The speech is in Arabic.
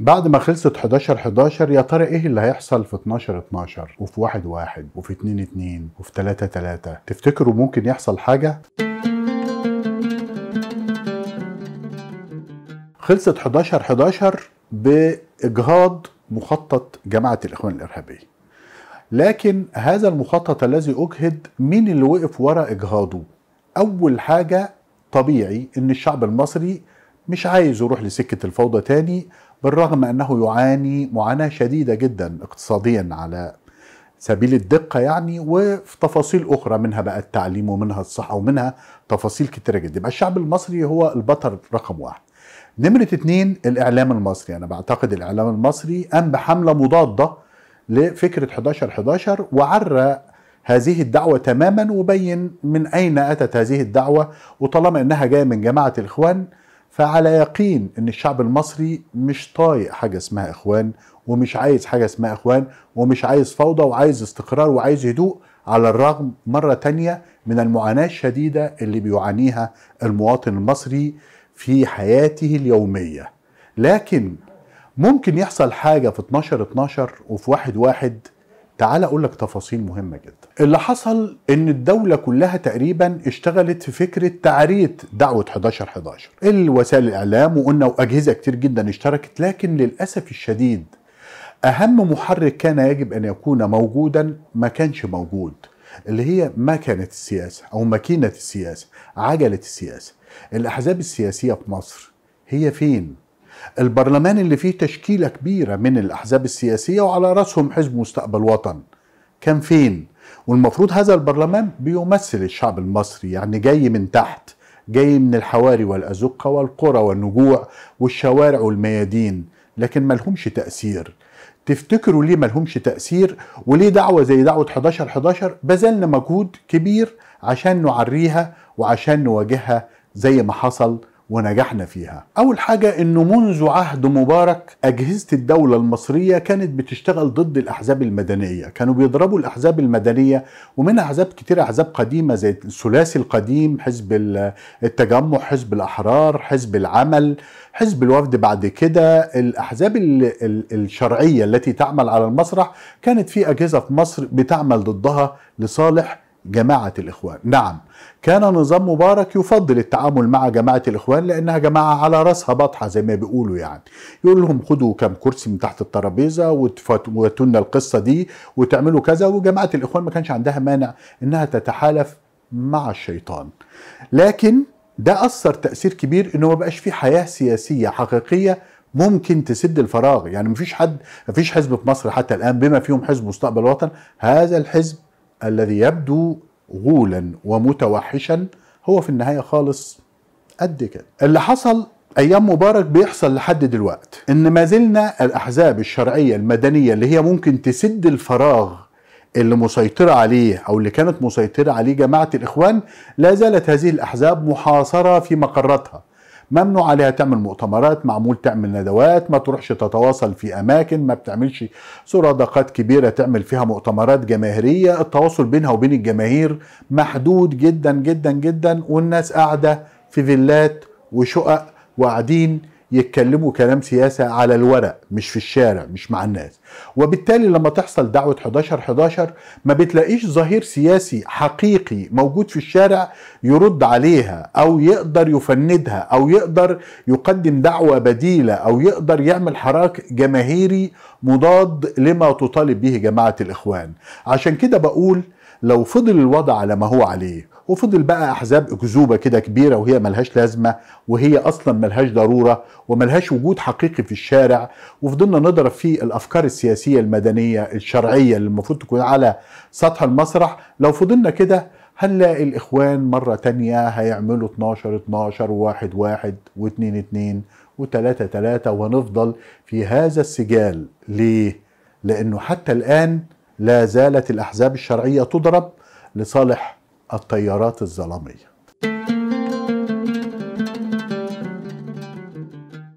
بعد ما خلصت 11 11 يا ترى ايه اللي هيحصل في 12 12 وفي 1 1 وفي 2 2 وفي 3 3 تفتكروا ممكن يحصل حاجه؟ خلصت 11 11 باجهاض مخطط جماعه الاخوان الارهابيه لكن هذا المخطط الذي اجهد مين اللي وقف ورا اجهاضه اول حاجه طبيعي ان الشعب المصري مش عايز يروح لسكه الفوضى تاني بالرغم انه يعاني معاناه شديده جدا اقتصاديا على سبيل الدقة يعني وفي تفاصيل أخرى منها بقى التعليم ومنها الصحة ومنها تفاصيل كتيرة جدا يبقى الشعب المصري هو البطل رقم واحد نمرة اتنين الإعلام المصري أنا بعتقد الإعلام المصري قام بحملة مضادة لفكرة 11 11 وعرى هذه الدعوة تماما وبين من أين أتت هذه الدعوة وطالما أنها جاية من جماعة الإخوان فعلى يقين ان الشعب المصري مش طايق حاجه اسمها اخوان ومش عايز حاجه اسمها اخوان ومش عايز فوضى وعايز استقرار وعايز هدوء على الرغم مره تانيه من المعاناه الشديده اللي بيعانيها المواطن المصري في حياته اليوميه لكن ممكن يحصل حاجه في 12 12 وفي 1 1 تعال اقول لك تفاصيل مهمه جدا اللي حصل ان الدوله كلها تقريبا اشتغلت في فكره تعريه دعوه 11 11 الوسائل الاعلام وقلنا واجهزه كتير جدا اشتركت لكن للاسف الشديد اهم محرك كان يجب ان يكون موجودا ما كانش موجود اللي هي مكنه السياسه او ماكينه السياسه عجله السياسه الاحزاب السياسيه في مصر هي فين البرلمان اللي فيه تشكيله كبيره من الاحزاب السياسيه وعلى راسهم حزب مستقبل وطن كان فين والمفروض هذا البرلمان بيمثل الشعب المصري يعني جاي من تحت جاي من الحواري والازقه والقرى والنجوع والشوارع والميادين لكن ملهمش تاثير تفتكروا ليه ملهمش تأثير وليه دعوة زي دعوة 11 11 بذلنا مجهود كبير عشان نعريها وعشان نواجهها زي ما حصل ونجحنا فيها أول حاجة أنه منذ عهد مبارك أجهزة الدولة المصرية كانت بتشتغل ضد الأحزاب المدنية كانوا بيضربوا الأحزاب المدنية ومن أحزاب كتير أحزاب قديمة زي الثلاثي القديم حزب التجمع حزب الأحرار حزب العمل حزب الوفد بعد كده الأحزاب الشرعية التي تعمل على المسرح كانت في أجهزة في مصر بتعمل ضدها لصالح جماعة الإخوان نعم كان نظام مبارك يفضل التعامل مع جماعة الإخوان لأنها جماعة على رأسها بطحة زي ما بيقولوا يعني يقول لهم خدوا كم كرسي من تحت الترابيزة وتفتونا القصة دي وتعملوا كذا وجماعة الإخوان ما كانش عندها مانع إنها تتحالف مع الشيطان لكن ده أثر تأثير كبير إنه ما بقاش في حياة سياسية حقيقية ممكن تسد الفراغ يعني مفيش حد مفيش حزب في مصر حتى الآن بما فيهم حزب مستقبل الوطن هذا الحزب الذي يبدو غولا ومتوحشا هو في النهايه خالص قد كده اللي حصل ايام مبارك بيحصل لحد دلوقت ان ما زلنا الاحزاب الشرعيه المدنيه اللي هي ممكن تسد الفراغ اللي مسيطرة عليه أو اللي كانت مسيطرة عليه جماعة الإخوان لا زالت هذه الأحزاب محاصرة في مقراتها ممنوع عليها تعمل مؤتمرات معمول تعمل ندوات ما تروحش تتواصل في اماكن ما بتعملش سرادقات كبيره تعمل فيها مؤتمرات جماهيريه التواصل بينها وبين الجماهير محدود جدا جدا جدا والناس قاعده في فيلات وشقق وقاعدين يتكلموا كلام سياسة على الورق مش في الشارع مش مع الناس وبالتالي لما تحصل دعوة 11 11 ما بتلاقيش ظهير سياسي حقيقي موجود في الشارع يرد عليها أو يقدر يفندها أو يقدر يقدم دعوة بديلة أو يقدر يعمل حراك جماهيري مضاد لما تطالب به جماعة الإخوان عشان كده بقول لو فضل الوضع على ما هو عليه وفضل بقى احزاب اكذوبه كده كبيره وهي ملهاش لازمه وهي اصلا ملهاش ضروره وملهاش وجود حقيقي في الشارع وفضلنا نضرب في الافكار السياسيه المدنيه الشرعيه اللي المفروض تكون على سطح المسرح لو فضلنا كده هنلاقي الاخوان مرة تانية هيعملوا 12 12 و2 2 و3 3 وهنفضل في هذا السجال ليه؟ لانه حتى الان لا زالت الاحزاب الشرعية تضرب لصالح التيارات الظلاميه